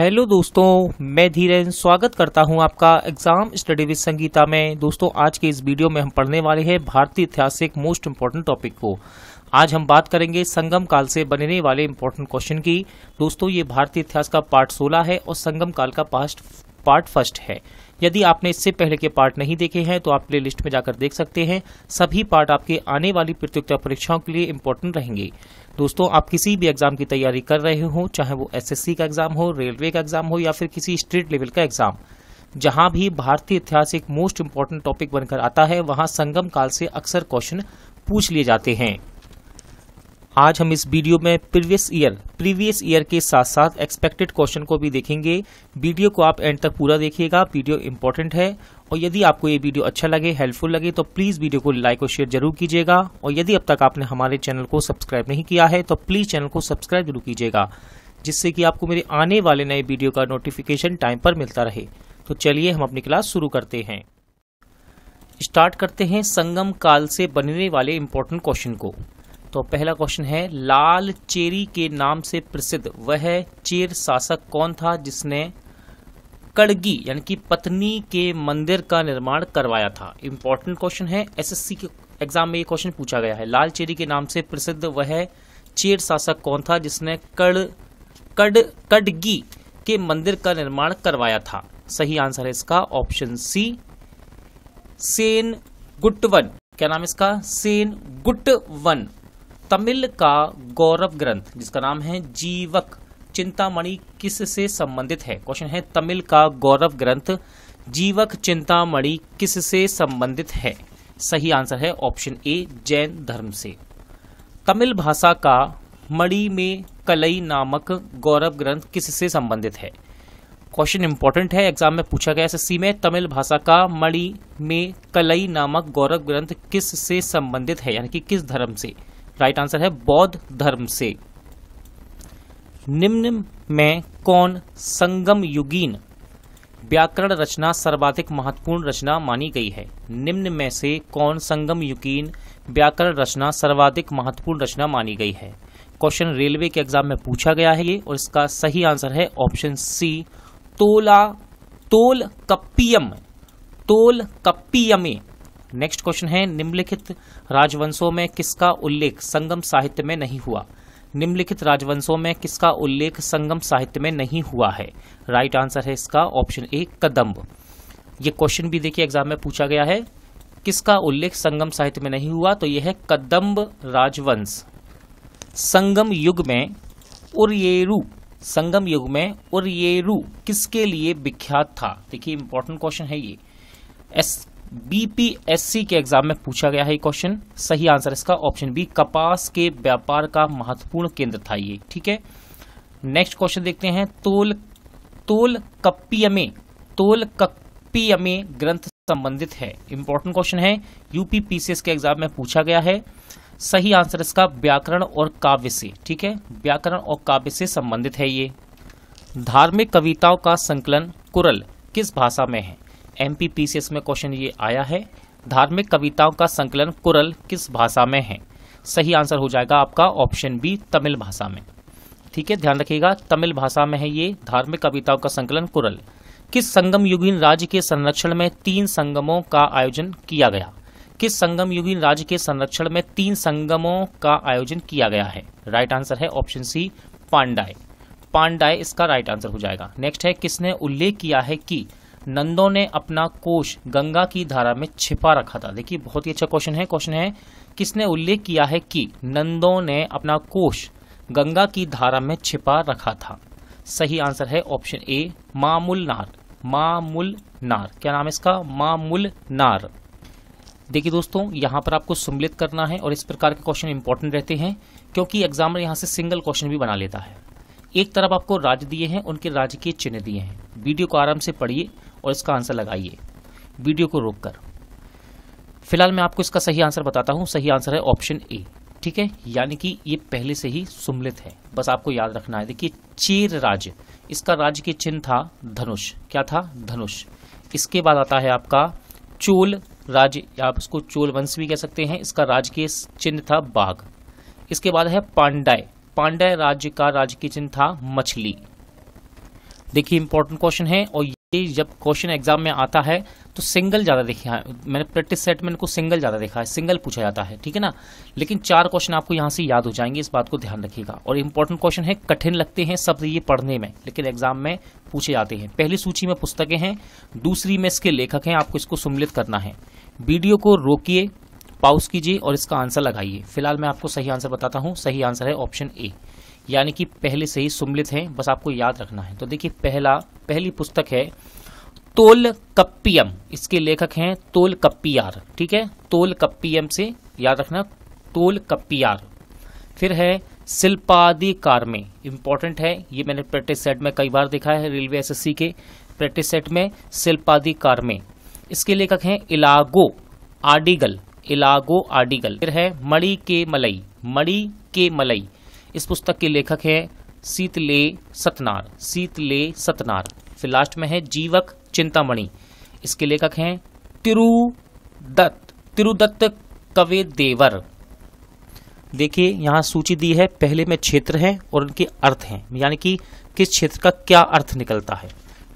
hello दोस्तों मैं धीरेन स्वागत करता हूं आपका एग्जाम स्टडी विद संगीता में दोस्तों आज के इस वीडियो में हम पढ़ने वाले हैं भारतीय इतिहास एक मोस्ट इम्पोर्टेंट टॉपिक को आज हम बात करेंगे संगम काल से बनने वाले इम्पोर्टेंट क्वेश्चन की दोस्तों ये भारतीय इतिहास का पार्ट सोलह है और संगम काल का पास्ट पार्ट फर्स्ट है यदि आपने इससे पहले के पार्ट नहीं देखे हैं तो आप प्ले लिस्ट में जाकर देख सकते हैं सभी पार्ट आपके आने वाली प्रतियोगिता परीक्षाओं के लिए इम्पोर्टेंट रहेंगे दोस्तों आप किसी भी एग्जाम की तैयारी कर रहे हो चाहे वो एस का एग्जाम हो रेलवे का एग्जाम हो या फिर किसी स्टेट लेवल का एग्जाम जहां भी भारतीय इतिहास एक मोस्ट इम्पोर्टेंट टॉपिक बनकर आता है वहां संगम काल से अक्सर क्वेश्चन पूछ लिए जाते हैं आज हम इस वीडियो में प्रीवियस ईयर प्रीवियस ईयर के साथ साथ एक्सपेक्टेड क्वेश्चन को भी देखेंगे वीडियो को आप एंड तक पूरा देखिएगा वीडियो इंपॉर्टेंट है और यदि आपको ये वीडियो अच्छा लगे हेल्पफुल लगे तो प्लीज़ वीडियो को लाइक और शेयर जरूर कीजिएगा और यदि अब तक आपने हमारे चैनल को सब्सक्राइब नहीं किया है तो प्लीज़ चैनल को सब्सक्राइब जरूर कीजिएगा जिससे कि आपको मेरे आने वाले नए वीडियो का नोटिफिकेशन टाइम पर मिलता रहे तो चलिए हम अपनी क्लास शुरू करते हैं स्टार्ट करते हैं संगम काल से बनने वाले इम्पोर्टेंट क्वेश्चन को तो पहला क्वेश्चन है लाल चेरी के नाम से प्रसिद्ध वह चेर शासक कौन था जिसने कड़गी यानी कि पत्नी के मंदिर का निर्माण करवाया था इंपॉर्टेंट क्वेश्चन है एसएससी के एग्जाम में ये क्वेश्चन पूछा गया है लाल चेरी के नाम से प्रसिद्ध वह चेर शासक कौन था जिसने कड़ कड कड़गी के मंदिर का निर्माण करवाया था सही आंसर है इसका ऑप्शन सी सेन गुटवन क्या नाम इसका सेन गुटवन तमिल का गौरव ग्रंथ जिसका नाम है जीवक चिंतामणि किस से संबंधित है क्वेश्चन है तमिल का गौरव ग्रंथ जीवक चिंतामणि किस से संबंधित है सही आंसर है ऑप्शन ए जैन धर्म से तमिल भाषा का मणि में कलई नामक गौरव ग्रंथ किस से संबंधित है क्वेश्चन इंपॉर्टेंट है एग्जाम में पूछा गया एस में तमिल भाषा का मणि में कलई नामक गौरव ग्रंथ किस से संबंधित है यानी कि किस धर्म से राइट आंसर है बौद्ध धर्म से निम्न में कौन संगम युगीन व्याकरण रचना सर्वाधिक महत्वपूर्ण रचना मानी गई है निम्न में से कौन संगम युगीन व्याकरण रचना सर्वाधिक महत्वपूर्ण रचना मानी गई है क्वेश्चन रेलवे के एग्जाम में पूछा गया है ये और इसका सही आंसर है ऑप्शन सी तोला तोल कप्पियम तोल कप्पियमे नेक्स्ट क्वेश्चन है निम्नलिखित राजवंशों में किसका उल्लेख संगम साहित्य में नहीं हुआ निम्नलिखित राजवंशों में किसका उल्लेख संगम साहित्य में नहीं हुआ है राइट आंसर है इसका ऑप्शन ए कदम्ब ये क्वेश्चन भी देखिए एग्जाम में पूछा गया है किसका उल्लेख संगम साहित्य में नहीं हुआ तो यह है कदम्ब राजवंश संगम युग में उर्येरू संगम युग में उर्येरू किसके लिए विख्यात था देखिए इंपॉर्टेंट क्वेश्चन है ये एस बीपीएससी के एग्जाम में पूछा गया है क्वेश्चन सही आंसर इसका ऑप्शन बी कपास के व्यापार का महत्वपूर्ण केंद्र था ये ठीक है नेक्स्ट क्वेश्चन देखते हैं तोल तोल कप्पियमे तोल कप्पियमे ग्रंथ संबंधित है इंपॉर्टेंट क्वेश्चन है यूपी पीसीएस के एग्जाम में पूछा गया है सही आंसर इसका व्याकरण और काव्य से ठीक है व्याकरण और काव्य से संबंधित है ये धार्मिक कविताओं का संकलन कुरल किस भाषा में है एम पी में क्वेश्चन ये आया है धार्मिक कविताओं का संकलन कुरल किस भाषा में है सही आंसर हो जाएगा आपका ऑप्शन बी तमिल भाषा में ठीक है ध्यान रखिएगा तमिल भाषा में है ये धार्मिक कविताओं का संकलन कुरल किस संगम युगीन राज्य के संरक्षण में तीन संगमों का आयोजन किया गया किस संगम युगीन राज्य के संरक्षण में तीन संगमों का आयोजन किया गया है राइट आंसर है ऑप्शन सी पांडाय पांडाय इसका राइट आंसर हो जाएगा नेक्स्ट है किसने उल्लेख किया है कि नंदों ने अपना कोश गंगा की धारा में छिपा रखा था देखिए बहुत ही अच्छा क्वेश्चन है क्वेश्चन है किसने उल्लेख किया है कि नंदों ने अपना कोश गंगा की धारा में छिपा रखा था सही आंसर है ऑप्शन ए मामुल नार मामुल नार क्या नाम है इसका मामुल नार देखिए दोस्तों यहाँ पर आपको सम्मिलित करना है और इस प्रकार के क्वेश्चन इंपॉर्टेंट रहते हैं क्योंकि एग्जामर यहाँ से सिंगल क्वेश्चन भी बना लेता है एक तरफ आपको राज्य दिए हैं उनके राज्य के चिन्ह दिए हैं वीडियो को आराम से पढ़िए और इसका आंसर लगाइए वीडियो को रोककर फिलहाल मैं आपको इसका सही आंसर बताता हूँ सही आंसर है ऑप्शन ए ठीक है यानी कि ये पहले से ही सुमिलित है बस आपको याद रखना है देखिए चीर राज्य इसका राज्य के चिन्ह था धनुष क्या था धनुष इसके बाद आता है आपका चोल राज्य आप इसको चोल वंश भी कह सकते हैं इसका राज्य के चिन्ह था बाघ इसके बाद है पांडाय पांडाय राज्य का राज्य के चिन्ह था मछली देखिए इंपॉर्टेंट क्वेश्चन है और कि जब क्वेश्चन एग्जाम में आता है तो सिंगल ज़्यादा देखा है मैंने प्रैक्टिस सेट में इनको सिंगल ज़्यादा देखा है सिंगल पूछा जाता है ठीक है ना लेकिन चार क्वेश्चन आपको यहाँ से याद हो जाएंगे इस बात को ध्यान रखिएगा और इंपॉर्टेंट क्वेश्चन है कठिन लगते हैं सब ये पढ़ने में लेकिन एग्जाम में पूछे जाते हैं पहली सूची में पुस्तकें हैं दूसरी में इसके लेखक हैं आपको इसको सुमिलित करना है वीडियो को रोकिए पाउस कीजिए और इसका आंसर लगाइए फिलहाल मैं आपको सही आंसर बताता हूँ सही आंसर है ऑप्शन ए यानी कि पहले से ही सुमिलित हैं बस आपको याद रखना है तो देखिए पहला पहली पुस्तक है तोल कप्पियम इसके लेखक हैं तोल कप्पियार ठीक है तोल कप्पियम से याद रखना तोल कप्पियार फिर है शिल्पादि कार में है ये मैंने प्रैक्टिस सेट में कई बार देखा है रेलवे एसएससी के प्रैक्टिस सेट में शिल्पादि कार में इसके लेखक हैं इलागो आडिगल इलागो आडिगल फिर है मणि के मलई मणि के मलई इस पुस्तक के लेखक है सीतले सतनार सीतले सतनार फिर लास्ट में है जीवक चिंतामणि इसके लेखक हैं तिरुदत्त तिरुदत्त कवे देवर देखिए यहाँ सूची दी है पहले में क्षेत्र हैं और उनके अर्थ हैं यानी कि किस क्षेत्र का क्या अर्थ निकलता है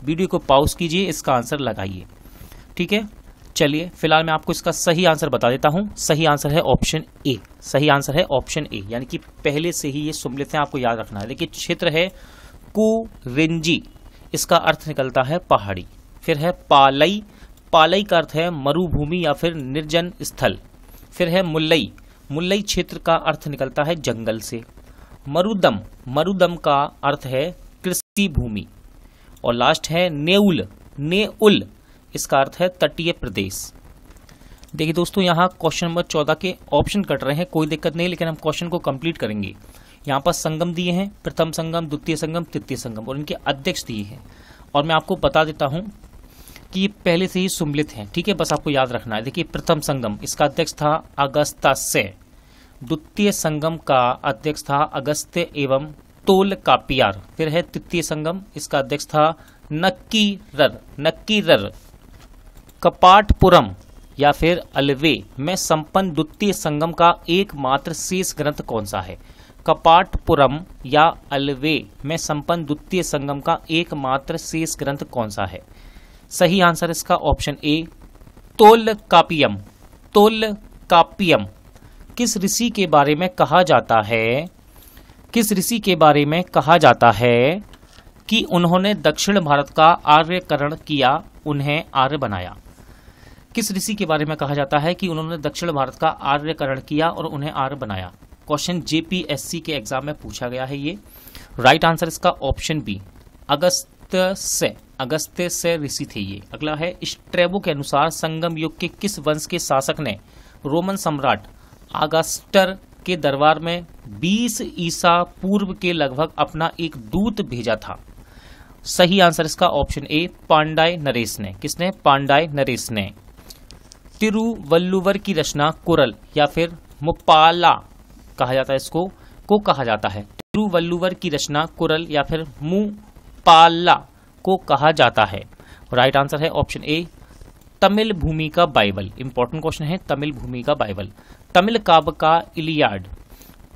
वीडियो को पॉज कीजिए इसका आंसर लगाइए ठीक है चलिए फिलहाल मैं आपको इसका सही आंसर बता देता हूँ सही आंसर है ऑप्शन ए सही आंसर है ऑप्शन ए यानी कि पहले से ही ये सुमलित हैं आपको याद रखना है देखिए क्षेत्र है कुरिंजी इसका अर्थ निकलता है पहाड़ी फिर है पालई पालई का अर्थ है मरुभूमि या फिर निर्जन स्थल फिर है मुल्लई मुल्लई क्षेत्र का अर्थ निकलता है जंगल से मरुदम मरुदम का अर्थ है कृषि भूमि और लास्ट है नेउल नेउल इसका अर्थ है तटीय प्रदेश देखिए दोस्तों यहाँ क्वेश्चन नंबर चौदह के ऑप्शन कट रहे हैं कोई दिक्कत नहीं लेकिन हम क्वेश्चन को कंप्लीट करेंगे यहाँ पर संगम दिए हैं प्रथम संगम द्वितीय संगम तृतीय संगम और इनके अध्यक्ष दिए हैं और मैं आपको बता देता हूँ कि ये पहले से ही सुम्मिलित हैं ठीक है बस आपको याद रखना है देखिए प्रथम संगम इसका अध्यक्ष था अगस्ता से द्वितीय संगम का अध्यक्ष था अगस्त्य एवं तोल का फिर है तृतीय संगम इसका अध्यक्ष था नक्की रर नक्की रर कपाटपुरम या फिर अलवे में संपन्न द्वितीय संगम का एकमात्र शेष ग्रंथ कौन सा है कपाटपुरम या अलवे में संपन्न द्वितीय संगम का एकमात्र शेष ग्रंथ कौन सा है सही आंसर इसका ऑप्शन ए तोल कापियम तोल कापियम किस ऋषि के बारे में कहा जाता है किस ऋषि के बारे में कहा जाता है कि उन्होंने दक्षिण भारत का आर्यकरण किया उन्हें आर्य बनाया किस ऋषि के बारे में कहा जाता है कि उन्होंने दक्षिण भारत का आर्यकरण किया और उन्हें आर्य बनाया क्वेश्चन जेपीएससी के एग्जाम में पूछा गया है ये राइट आंसर इसका ऑप्शन बी अगस्त से अगस्त से ऋषि थे ये अगला है स्ट्रेबो के अनुसार संगम युग के किस वंश के शासक ने रोमन सम्राट आगस्टर के दरबार में 20 ईसा पूर्व के लगभग अपना एक दूत भेजा था सही आंसर इसका ऑप्शन ए पांडाय नरेश ने किसने पांडाय नरेश ने तिरुवल्लुवर की रचना कुरल या फिर मुपाला कहा जाता है इसको को कहा जाता है तिरुवल्लुवर की रचना कुरल या फिर मुपाला को कहा जाता है राइट आंसर है ऑप्शन ए तमिल भूमि का बाइबल इंपॉर्टेंट क्वेश्चन है तमिल भूमि का बाइबल तमिल काव्य का इलियाड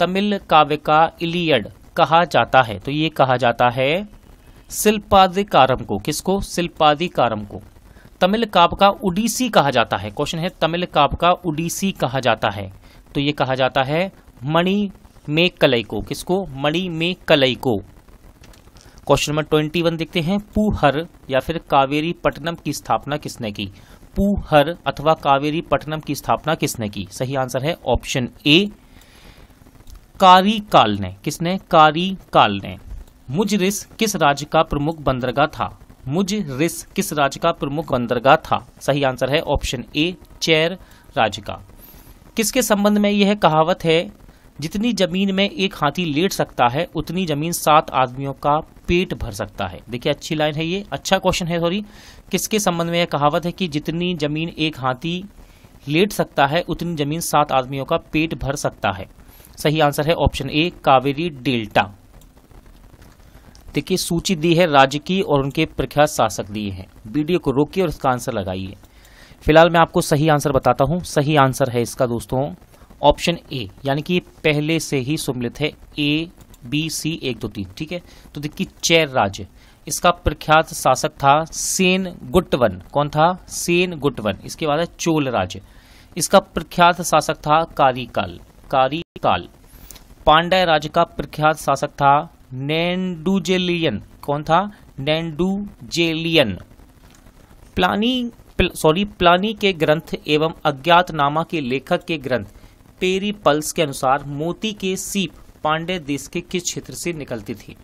तमिल काव्य का इलियड कहा जाता है तो ये कहा जाता है शिल्पाधिकारम को किसको शिल्पाधिकारम को तमिल काप का उडीसी कहा जाता है क्वेश्चन है तमिल काप का उडीसी कहा जाता है तो ये कहा जाता है मणि में कलई को किसको मणि में कलई को क्वेश्चन नंबर ट्वेंटी वन देखते हैं पुहर या फिर कावेरी पटनम की स्थापना किसने की पुहर अथवा कावेरी पटनम की स्थापना किसने की सही आंसर है ऑप्शन ए कारी काल ने किसने कारी काल ने मुजरिस किस राज्य का प्रमुख बंदरगाह था मुज रिस किस राज्य का प्रमुख बंदरगाह था सही आंसर है ऑप्शन ए चैर राज्य का किसके संबंध में यह कहावत है जितनी जमीन में एक हाथी लेट सकता है उतनी जमीन सात आदमियों का पेट भर सकता है देखिए अच्छी लाइन है ये अच्छा क्वेश्चन है सॉरी किसके संबंध में यह कहावत है कि जितनी जमीन एक हाथी लेट सकता है उतनी जमीन सात आदमियों का पेट भर सकता है सही आंसर है ऑप्शन ए कावेरी डेल्टा साहित्य की सूची दी है राज्य की और उनके प्रख्यात शासक दिए हैं वीडियो को रोकिए और इसका आंसर लगाइए फिलहाल मैं आपको सही आंसर बताता हूँ सही आंसर है इसका दोस्तों ऑप्शन ए यानी कि पहले से ही सुमिलित है ए बी सी एक दो तीन ठीक है तो देखिए चैर राज्य इसका प्रख्यात शासक था सेन गुटवन कौन था सेन गुटवन इसके बाद है चोल राज्य इसका प्रख्यात शासक था कारीकाल कारीकाल पांडे राज्य का प्रख्यात शासक था नैंडुजेलियन कौन था नैंडुजेलियन प्लानी प्ल, सॉरी प्लानी के ग्रंथ एवं नामा के लेखक के ग्रंथ पेरी पल्स के अनुसार मोती के सीप पांडे देश के किस क्षेत्र से निकलती थी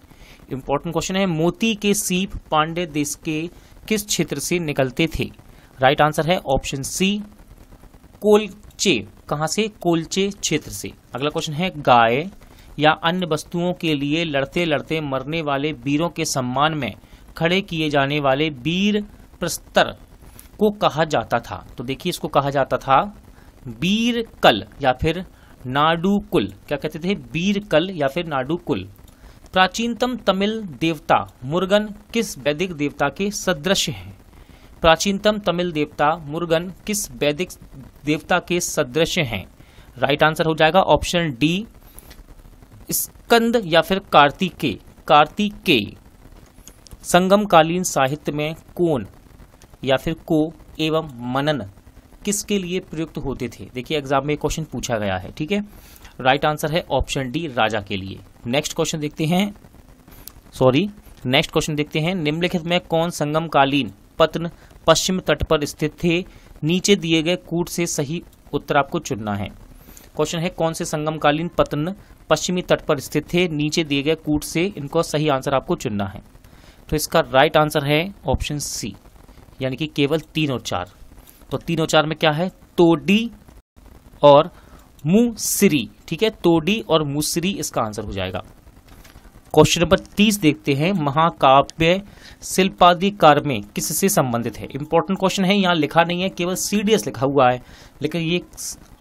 इंपॉर्टेंट क्वेश्चन है मोती के सीप पांडे देश के किस क्षेत्र से निकलते थे राइट आंसर है ऑप्शन सी कोलचे कहा से कोलचे क्षेत्र से अगला क्वेश्चन है गाय या अन्य वस्तुओं के लिए लड़ते लड़ते मरने वाले वीरों के सम्मान में खड़े किए जाने वाले वीर प्रस्तर को कहा जाता था तो देखिए इसको कहा जाता था वीर कल या फिर नाडुकुल क्या कहते थे वीर कल या फिर नाडू कुल प्राचीनतम तमिल देवता मुर्गन किस वैदिक देवता के सदृश हैं प्राचीनतम तमिल देवता मुर्गन किस वैदिक देवता के सदृश हैं राइट आंसर हो जाएगा ऑप्शन डी स्कंद या फिर कार्तिकेय कार्तिकेय संगमकालीन साहित्य में कोन या फिर को एवं मनन किसके लिए प्रयुक्त होते थे देखिए एग्जाम में क्वेश्चन पूछा गया है ठीक है राइट आंसर है ऑप्शन डी राजा के लिए नेक्स्ट क्वेश्चन देखते हैं सॉरी नेक्स्ट क्वेश्चन देखते हैं निम्नलिखित में कौन संगमकालीन पत्न पश्चिम तट पर स्थित थे नीचे दिए गए कूट से सही उत्तर आपको चुनना है क्वेश्चन है कौन से संगमकालीन पतन पश्चिमी तट पर स्थित थे नीचे दिए गए कूट से इनको सही आंसर आपको चुनना है तो इसका राइट आंसर है ऑप्शन सी यानी कि केवल तीन और चार तो तीन और चार में क्या है तोडी और मुसिरी ठीक है तोडी और मुसिरी इसका आंसर हो जाएगा क्वेश्चन नंबर तीस देखते हैं महाकाव्य शिल्पाधिकार में किससे संबंधित है इंपॉर्टेंट क्वेश्चन है यहाँ लिखा नहीं है केवल सीडीएस लिखा हुआ है लेकिन ये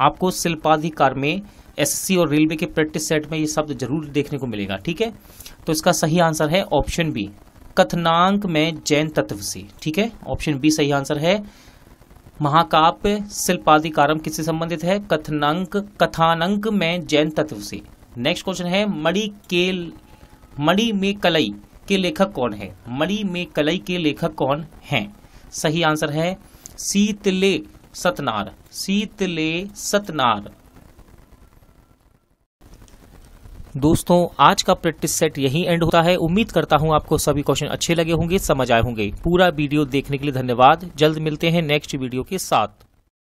आपको शिल्पाधिकार में एसएससी और रेलवे के प्रैक्टिस सेट में ये शब्द जरूर देखने को मिलेगा ठीक है तो इसका सही आंसर है ऑप्शन बी कथनांक में जैन तत्व से ठीक है ऑप्शन बी सही आंसर है महाकाव्य शिल्पाधिकारम किससे संबंधित है कथनांक कथानंक में जैन तत्व से नेक्स्ट क्वेश्चन है मणिकेल मणि में कलई के लेखक कौन है मणि में कलई के लेखक कौन हैं सही आंसर है सीतले सतनार सीतले सतनार दोस्तों आज का प्रैक्टिस सेट यहीं एंड होता है उम्मीद करता हूं आपको सभी क्वेश्चन अच्छे लगे होंगे समझ आए होंगे पूरा वीडियो देखने के लिए धन्यवाद जल्द मिलते हैं नेक्स्ट वीडियो के साथ